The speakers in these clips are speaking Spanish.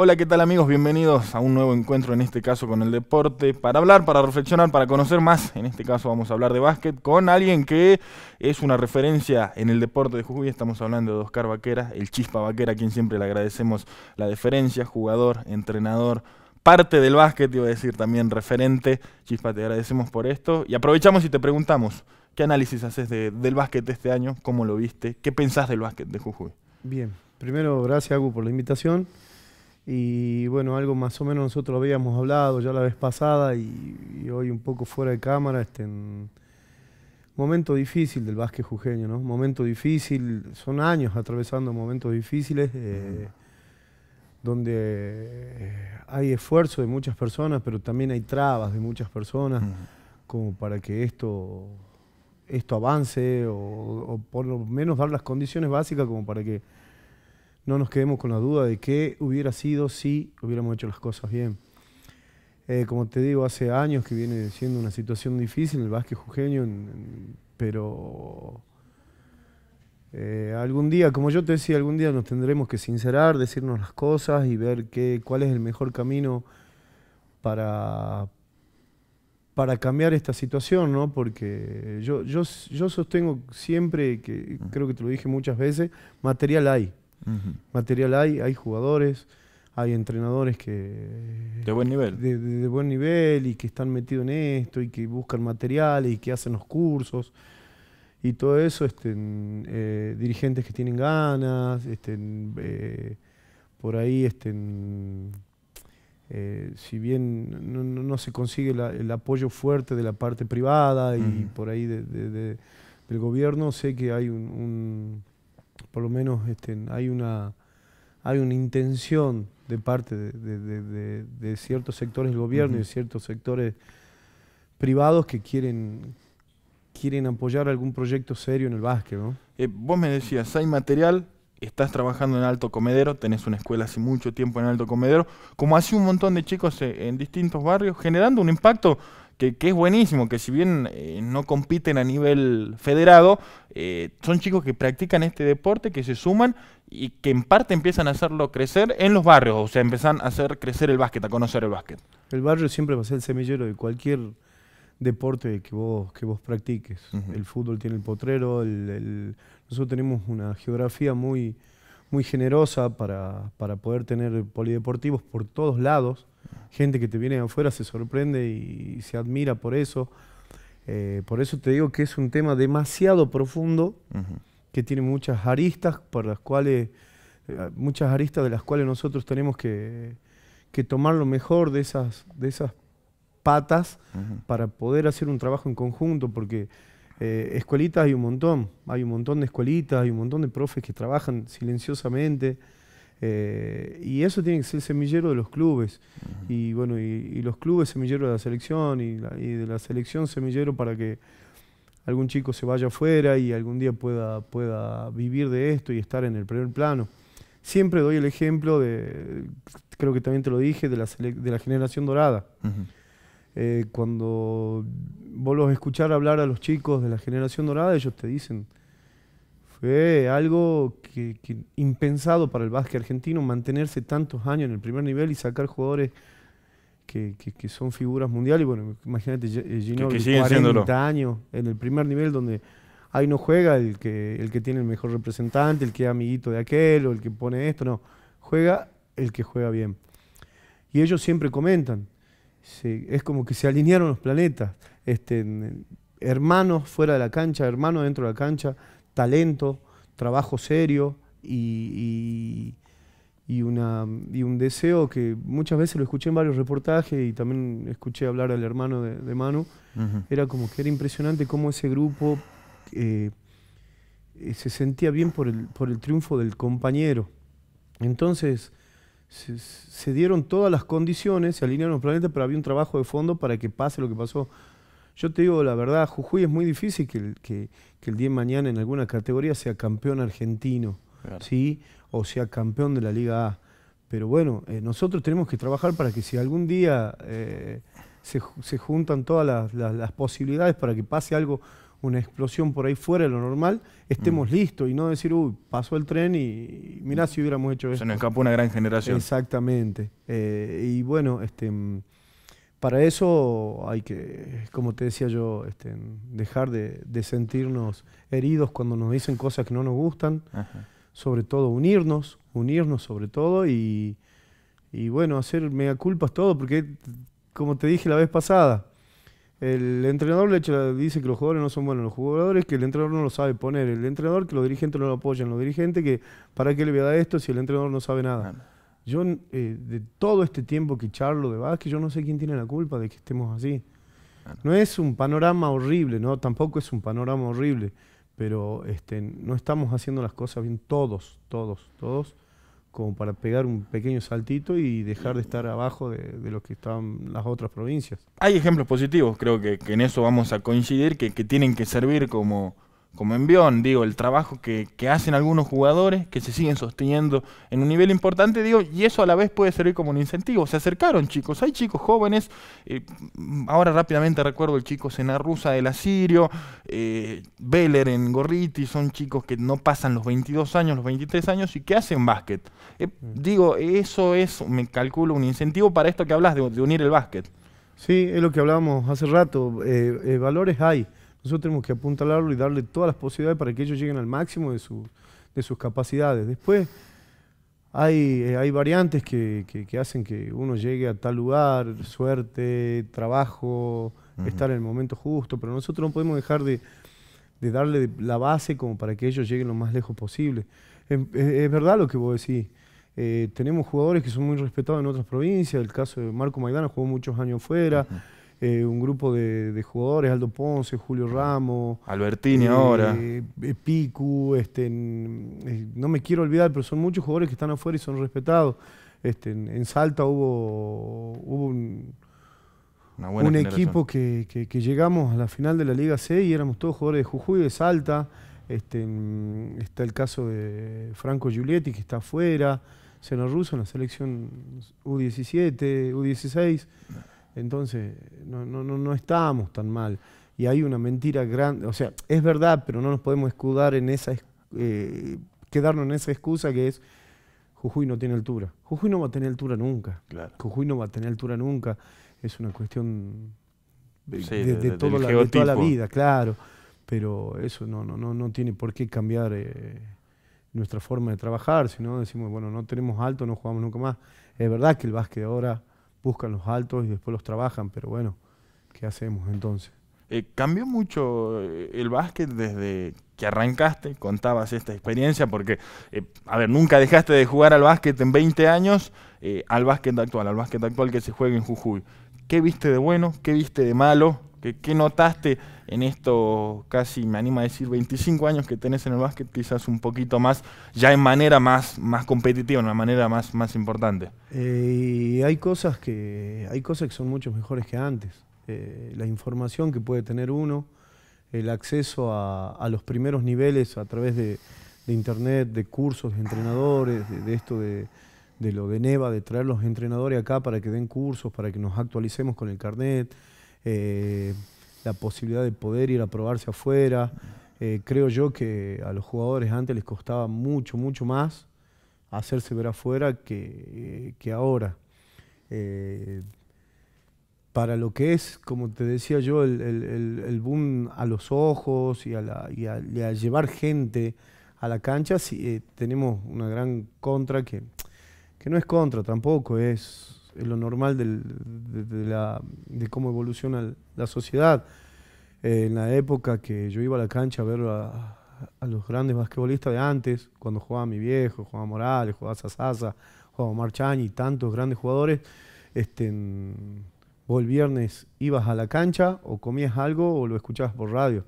Hola, ¿qué tal amigos? Bienvenidos a un nuevo encuentro, en este caso con el deporte, para hablar, para reflexionar, para conocer más. En este caso vamos a hablar de básquet con alguien que es una referencia en el deporte de Jujuy. Estamos hablando de Oscar Vaquera, el chispa Vaquera, a quien siempre le agradecemos la deferencia, jugador, entrenador, parte del básquet, iba a decir también referente. Chispa, te agradecemos por esto y aprovechamos y te preguntamos, ¿qué análisis haces del básquet este año? ¿Cómo lo viste? ¿Qué pensás del básquet de Jujuy? Bien, primero gracias Agu por la invitación. Y bueno, algo más o menos nosotros habíamos hablado ya la vez pasada y, hoy un poco fuera de cámara. Este, en momento difícil del básquet jujeño, ¿no? Momento difícil, son años atravesando momentos difíciles. Eh, mm. donde eh, hay esfuerzo de muchas personas, pero también hay trabas de muchas personas mm. como para que esto, esto avance o, por lo menos dar las condiciones básicas como para que no nos quedemos con la duda de qué hubiera sido si hubiéramos hecho las cosas bien. Eh, como te digo, hace años que viene siendo una situación difícil el Vázquez jujeño, pero eh, algún día, como yo te decía, algún día nos tendremos que sincerar, decirnos las cosas y ver qué, cuál es el mejor camino para, para cambiar esta situación, ¿no? Porque yo, yo, yo sostengo siempre, que creo que te lo dije muchas veces, material hay. Material hay, hay jugadores, hay entrenadores que... De buen nivel. De, buen nivel y que están metidos en esto y que buscan material y que hacen los cursos. Y todo eso, este, eh, dirigentes que tienen ganas, este, eh, por ahí, este, eh, si bien no, se consigue el apoyo fuerte de la parte privada y por ahí de, del gobierno, sé que hay un por lo menos este, hay, una, hay una intención de parte de, ciertos sectores del gobierno y de ciertos sectores privados que quieren, quieren apoyar algún proyecto serio en el básquet. Eh, vos me decías, hay material, estás trabajando en Alto Comedero, tenés una escuela hace mucho tiempo en Alto Comedero, como hace un montón de chicos eh, en distintos barrios, generando un impacto que, es buenísimo, que si bien eh, no compiten a nivel federado, eh, son chicos que practican este deporte, que se suman y que en parte empiezan a hacerlo crecer en los barrios, o sea, empiezan a hacer crecer el básquet, a conocer el básquet. El barrio siempre va a ser el semillero de cualquier deporte que vos, que vos practiques. El fútbol tiene el potrero, el... nosotros tenemos una geografía muy muy generosa para, para, poder tener polideportivos por todos lados. Gente que te viene afuera se sorprende y, se admira por eso. Eh, por eso te digo que es un tema demasiado profundo, que tiene muchas aristas, por las cuales, eh, muchas aristas de las cuales nosotros tenemos que, que tomar lo mejor de esas, de esas patas para poder hacer un trabajo en conjunto, porque eh, escuelitas hay un montón, hay un montón de escuelitas, hay un montón de profes que trabajan silenciosamente. Eh, y eso tiene que ser semillero de los clubes. Y bueno, y, los clubes semillero de la selección y, de la selección semillero para que algún chico se vaya afuera y algún día pueda, pueda vivir de esto y estar en el primer plano. Siempre doy el ejemplo de, creo que también te lo dije, de la, generación dorada. Eh, cuando vos los escuchar hablar a los chicos de la generación dorada, ellos te dicen, fue algo que, impensado para el básquet argentino mantenerse tantos años en el primer nivel y sacar jugadores que, son figuras mundiales. Y bueno, imagínate, eh, Gino, 40 años en el primer nivel donde ahí no juega el que, el que tiene el mejor representante, el que es amiguito de aquel o el que pone esto, no, juega el que juega bien. Y ellos siempre comentan, es como que se alinearon los planetas. Este, hermanos fuera de la cancha, hermanos dentro de la cancha, talento, trabajo serio y, una, y, un deseo que muchas veces lo escuché en varios reportajes y también escuché hablar al hermano de, Manu. Era como que era impresionante cómo ese grupo eh, eh, se sentía bien por el, por el triunfo del compañero. Entonces, se, dieron todas las condiciones, se alinearon los planetas, pero había un trabajo de fondo para que pase lo que pasó. Yo te digo la verdad, Jujuy es muy difícil que, que el día de mañana en alguna categoría sea campeón argentino, ¿sí? O sea campeón de la Liga A. Pero bueno, eh, nosotros tenemos que trabajar para que si algún día eh, se, juntan todas las posibilidades para que pase algo una explosión por ahí fuera de lo normal, estemos mm. listos y no decir, uy, pasó el tren y mirá si hubiéramos hecho eso. Se nos escapó una gran generación. Exactamente. Eh, y bueno, este, mm, para eso hay que, como te decía yo, este, dejar de, sentirnos heridos cuando nos dicen cosas que no nos gustan. Sobre todo unirnos, unirnos sobre todo y, bueno, hacer mega culpas todo, porque como te dije la vez pasada, el entrenador le dice que los jugadores no son buenos, los jugadores que el entrenador no lo sabe poner, el entrenador que los dirigentes no lo apoyan, los dirigentes que para qué le voy a dar esto si el entrenador no sabe nada. Yo, eh, de todo este tiempo que charlo de básquet, yo no sé quién tiene la culpa de que estemos así. No es un panorama horrible, ¿no? Tampoco es un panorama horrible, pero este, no estamos haciendo las cosas bien todos, todos, todos como para pegar un pequeño saltito y dejar de estar abajo de, los lo que están las otras provincias. Hay ejemplos positivos, creo que, en eso vamos a coincidir, que tienen que servir como, como envión, digo, el trabajo que, hacen algunos jugadores que se siguen sosteniendo en un nivel importante, digo, y eso a la vez puede servir como un incentivo. Se acercaron chicos, hay chicos jóvenes, eh, ahora rápidamente recuerdo el chico Rusa del Asirio, eh, en Gorriti, son chicos que no pasan los 22 años, los 23 años y que hacen básquet. Eh, mm. digo, eso es, me calculo, un incentivo para esto que hablas de, de unir el básquet. Sí, es lo que hablábamos hace rato, eh, valores hay nosotros tenemos que apuntalarlo y darle todas las posibilidades para que ellos lleguen al máximo de, su, de sus capacidades. Después hay, eh, hay variantes que, hacen que uno llegue a tal lugar, suerte, trabajo, estar en el momento justo, pero nosotros no podemos dejar de, darle la base como para que ellos lleguen lo más lejos posible. Em, es, verdad lo que vos decís. Eh, tenemos jugadores que son muy respetados en otras provincias. El caso de Marco Maidana jugó muchos años fuera. Eh, un grupo de, jugadores, Aldo Ponce, Julio Ramos. Albertini eh, ahora. Eh, Picu, este, no me quiero olvidar, pero son muchos jugadores que están afuera y son respetados. Este, en, Salta hubo, un, equipo que, llegamos a la final de la Liga C y éramos todos jugadores de Jujuy, de Salta. Este, está el caso de Franco Giulietti, que está afuera. Seno Russo en la selección U17, U16. Entonces, no, no, no, estábamos tan mal. Y hay una mentira grande, o sea, es verdad, pero no nos podemos escudar en esa, eh, quedarnos en esa excusa que es, Jujuy no tiene altura. Jujuy no va a tener altura nunca. Claro. Jujuy no va a tener altura nunca. Es una cuestión de, toda la, vida, claro. Pero eso no, no, no, no tiene por qué cambiar eh, nuestra forma de trabajar, no, decimos, bueno, no tenemos alto, no jugamos nunca más. Es verdad que el básquet ahora buscan los altos y después los trabajan, pero bueno, ¿qué hacemos entonces? Eh, cambió mucho eh, el básquet desde que arrancaste, contabas esta experiencia, porque, eh, a ver, nunca dejaste de jugar al básquet en 20 años, al básquet actual, al básquet actual que se juega en Jujuy. ¿Qué viste de bueno? ¿Qué viste de malo? ¿Qué, notaste en estos casi, me anima a decir, 25 años que tenés en el básquet, quizás un poquito más, ya en manera más, competitiva, en una manera más, importante? Eh, hay, cosas que, hay cosas que son mucho mejores que antes. Eh, la información que puede tener uno, el acceso a, los primeros niveles a través de, internet, de cursos, de entrenadores, de, esto de, de, lo de Neva, de traer los entrenadores acá para que den cursos, para que nos actualicemos con el carnet. Eh, la posibilidad de poder ir a probarse afuera. Eh, creo yo que a los jugadores antes les costaba mucho, mucho más hacerse ver afuera que, eh, ahora. para lo que es, como te decía yo, el, boom a los ojos y a, llevar gente a la cancha, si tenemos una gran contra que, que no es contra tampoco, es lo normal de, cómo evoluciona la sociedad. Eh, en la época que yo iba a la cancha a ver a, los grandes basquetbolistas de antes, cuando jugaba mi viejo, jugaba Morales, jugaba Sasasa, jugaba Marchani y tantos grandes jugadores, este, vos el viernes ibas a la cancha o comías algo o lo escuchabas por radio.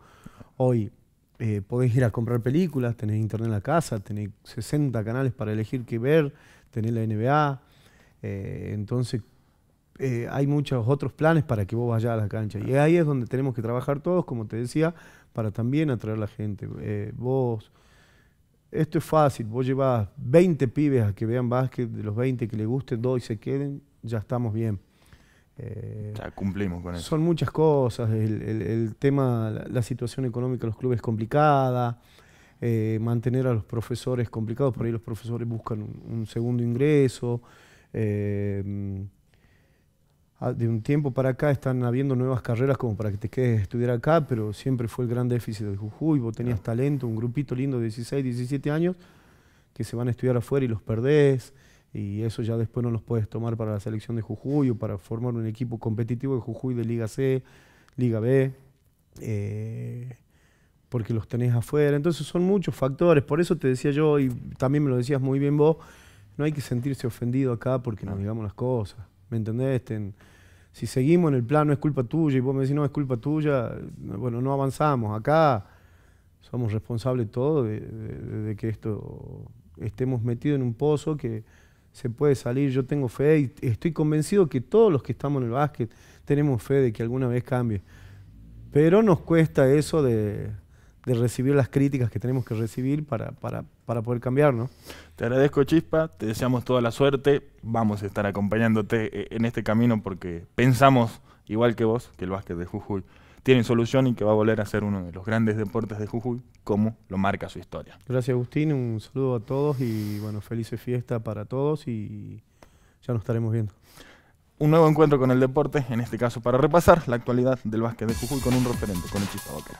Hoy eh, podés ir a comprar películas, tenés internet en la casa, tenés 60 canales para elegir qué ver, tenés la NBA, eh, entonces, eh, hay muchos otros planes para que vos vayas a la cancha. Y ahí es donde tenemos que trabajar todos, como te decía, para también atraer a la gente. Eh, vos, esto es fácil, vos llevas 20 pibes a que vean básquet, de los 20 que les gusten, dos y se queden, ya estamos bien. ya cumplimos con eso. Son muchas cosas, el, tema, la, situación económica de los clubes es complicada, mantener a los profesores complicados, por ahí los profesores buscan un segundo ingreso. Em, ah, de un tiempo para acá están habiendo nuevas carreras como para que te quedes a estudiar acá, pero siempre fue el gran déficit de Jujuy, vos tenías talento, un grupito lindo de 16, 17 años, que se van a estudiar afuera y los perdés, y eso ya después no los puedes tomar para la selección de Jujuy o para formar un equipo competitivo de Jujuy de Liga C, Liga B, eh, porque los tenés afuera. Entonces son muchos factores, por eso te decía yo, y también me lo decías muy bien vos, no hay que sentirse ofendido acá porque nos digamos las cosas. ¿Me entendés? Este, si seguimos en el no es culpa tuya y vos me decís no es culpa tuya, bueno, no avanzamos. Acá somos responsables todos de, de que esto estemos metidos en un pozo que se puede salir. Yo tengo fe y estoy convencido que todos los que estamos en el básquet tenemos fe de que alguna vez cambie. Pero nos cuesta eso de, de recibir las críticas que tenemos que recibir para, para, poder cambiar, Te agradezco, Chispa, te deseamos toda la suerte, vamos a estar acompañándote eh, en este camino porque pensamos, igual que vos, que el básquet de Jujuy tiene solución y que va a volver a ser uno de los grandes deportes de Jujuy, como lo marca su historia. Gracias, Agustín, un saludo a todos y, bueno, feliz fiesta para todos y ya nos estaremos viendo un nuevo encuentro con el deporte, en este caso para repasar la actualidad del básquet de Jujuy con un referente, con el Chispa Boquera.